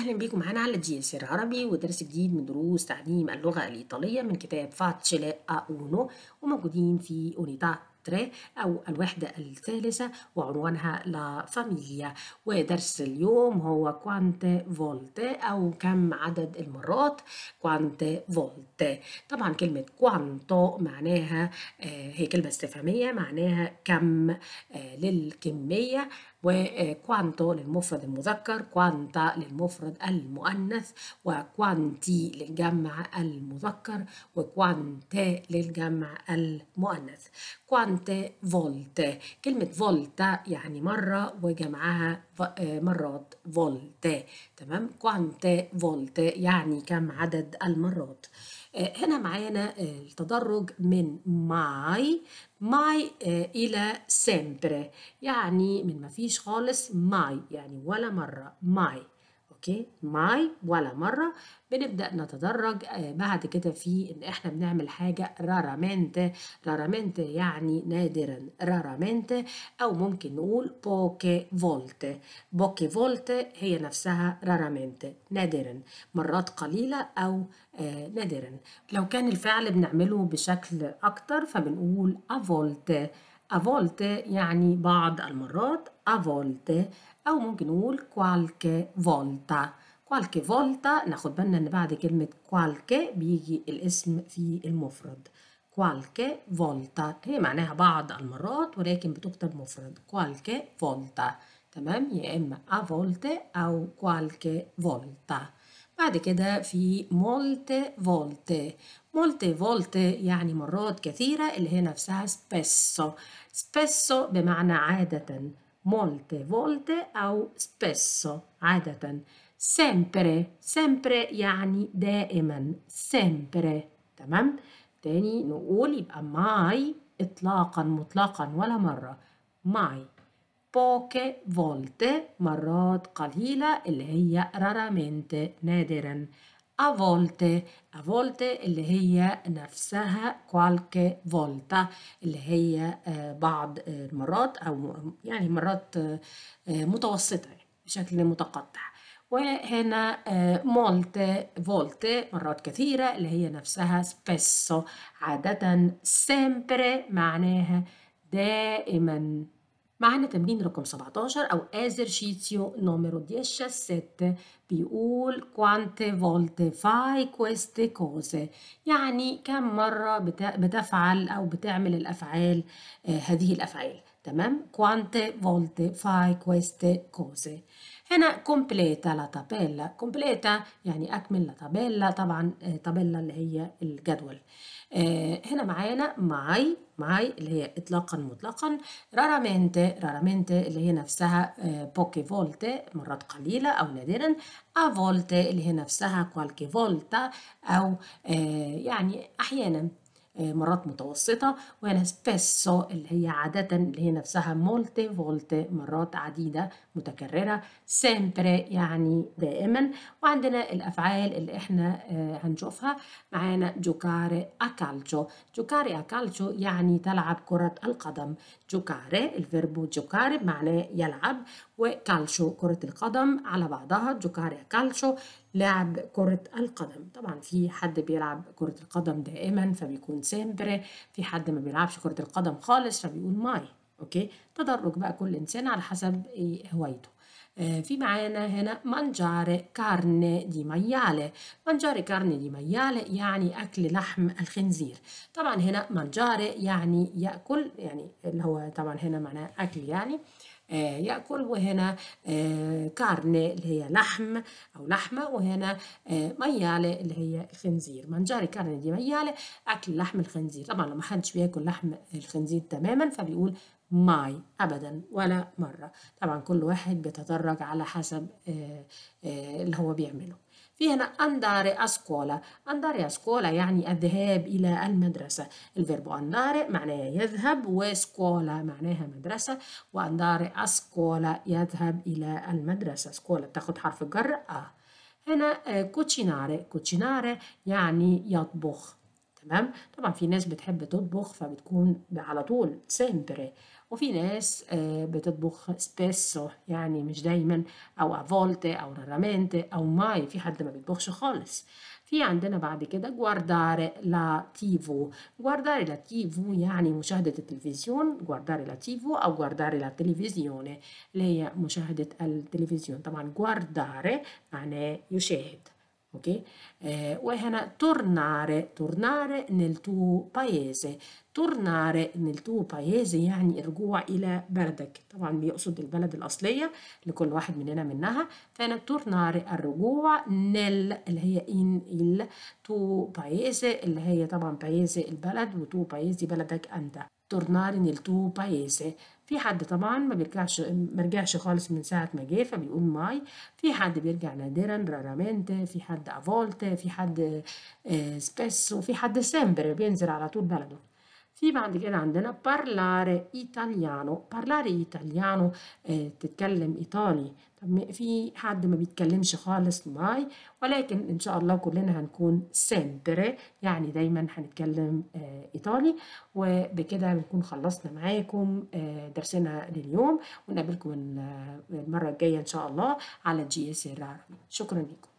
أهلا بيكم معانا على الجي اس العربي ودرس جديد من دروس تعليم اللغة الإيطالية من كتاب فاتشيلا أونو وموجودين في أونيتا تري أو الوحدة الثالثة وعنوانها لا فاميليا ودرس اليوم هو كوانت فولتي أو كم عدد المرات كوانت فولتي طبعا كلمة كوانتو معناها آه، هي كلمة استفهامية معناها كم آه، للكمية وكوانتو للمفرد المذكر كوانتا للمفرد المؤنث وكوانتي للجمع المذكر وكوانتي للجمع المؤنث كوانتي خمس فولت كلمة فولتا يعني مرة وجمعها آه، مرات فولت تمام كوانت فولت يعني كم عدد المرات آه، هنا معانا التدرج من ماي ماي آه، إلى سيمبر يعني من ما فيش خالص ماي يعني ولا مرة ماي اوكي ماي ولا مره بنبدا نتدرج آه، بعد كده في ان احنا بنعمل حاجه رارامنت رارامنت يعني نادرا رارامنت او ممكن نقول بوكي فولت بوكي فولت هي نفسها رارامنت نادرا مرات قليله او آه، نادرا لو كان الفعل بنعمله بشكل اكتر فبنقول افولت افولت يعني بعض المرات افولت أو ممكن نقول qualche volta qualche volta ناخد بالنا إن بعد كلمة qualche بيجي الاسم في المفرد qualche volta هي معناها بعض المرات ولكن بتكتب مفرد qualche volta تمام يا إما a volte أو qualche volta بعد كده في molte volte molte volte يعني مرات كثيرة اللي هي نفسها spesso spesso بمعنى عادة molte volte au spesso, eideten, sempre, sempre يعني دائما, sempre, تمام؟ Tani نقول يبقى mai إطلاقا مطلقا wala مرة mai poche volte مرات قليلة اللي هي raramente نادرا a volte a volte اللي هي نفسها qualche volta اللي هي بعض المرات أو يعني مرات متوسطة بشكل متقطع وهنا molte volte مرات كثيرة اللي هي نفسها spesso عادة sempre معناها دائما معنا تمرين رقم 17 أو esercizio numero 10 7 بيقول quante volte fai queste cose يعني كم مرة بتفعل أو بتعمل الأفعال هذه الأفعال تمام quante volte fai queste cose هنا كومبليتا لا تابيلا كومبليتا يعني أكمل لا تابيلا طبعا تابيلا آه، اللي هي الجدول آه، هنا معانا معاي معاي اللي هي إطلاقا مطلقا رارامنتي رارامنتي اللي هي نفسها بوكي آه، فولتي مرات قليلة أو نادرا أفولتي اللي هي نفسها كوالكي فولتا أو يعني أحيانا مرات متوسطة وهنا سبيسو اللي هي عادة اللي هي نفسها مولتي فولت مرات عديدة متكررة سيمبري يعني دائما وعندنا الأفعال اللي احنا آه، هنشوفها معانا جوكاري أكالجو جوكاري أكالجو يعني تلعب كرة القدم جوكاري الفيربو جوكاري معناه يلعب وكالشو كرة القدم على بعضها جوكاري اكالتشو لعب كرة القدم طبعا في حد بيلعب كرة القدم دائما فبيكون سيمبري في حد ما بيلعبش كرة القدم خالص فبيقول ماي اوكي تدرج بقى كل انسان على حسب آه، هوايته آه، في معانا هنا مانجاري كارني دي maiale مانجاري كارني دي maiale يعني أكل لحم الخنزير طبعا هنا مانجاري يعني يأكل يعني اللي هو طبعا هنا معناه أكل يعني آه، يأكل وهنا آه، كارني اللي هي لحم أو لحمة وهنا آه، ميالة اللي هي الخنزير منجاري كارني دي ميالة أكل لحم الخنزير طبعا لو ما حدش بياكل لحم الخنزير تماما فبيقول ماي ابدا ولا مره طبعا كل واحد بيتدرج على حسب آه، آه، اللي هو بيعمله في هنا andare a scuola andare a scuola يعني الذهاب إلى المدرسة الفيرب andare معناه يذهب وسكولا معناها مدرسة وانداري a scuola يذهب إلى المدرسة سكولا بتاخد حرف الجر آه هنا كوتشيناري كوتشيناري يعني يطبخ تمام طبعا في ناس بتحب تطبخ فبتكون على طول سيمبري وفي ناس آه، بتطبخ سبيسو يعني مش دايما او افولتي او رارامنتي او ماي في حد ما بيطبخش خالص في عندنا بعد كده جوارداري لا تيفو جوارداري لا تيفو يعني مشاهدة التلفزيون جوارداري لا تيفو أو جوارداري لا تلفزيوني اللي هي مشاهدة التلفزيون طبعا جوارداري معناه يشاهد ok? Eh, وهنا tornare tornare nel tuo paese tornare nel tuo paese يعني الرجوع إلى بلدك طبعا بيقصد البلد الأصلية لكل واحد مننا منها فأنا tornare الرجوع nel اللي هي in il tuo paese اللي هي طبعا paese البلد وتو paese بلدك أنت tornare نيل تو بايسي في حد طبعا ما بيرجعش ما رجعش خالص من ساعه ما جه فبيقول ماي في حد بيرجع نادرا رارامنت في حد افولت في حد سبيس وفي حد سامبر بينزل على طول بلده في بعد كده عندنا parlare italiano parlare italiano آه تتكلم إيطالي طب في حد ما بيتكلمش خالص ماي ولكن إن شاء الله كلنا هنكون sempre يعني دايما هنتكلم آه إيطالي وبكده بنكون خلصنا معاكم آه درسنا لليوم ونقابلكم المرة الجاية إن شاء الله على جي اس العربي شكرا لكم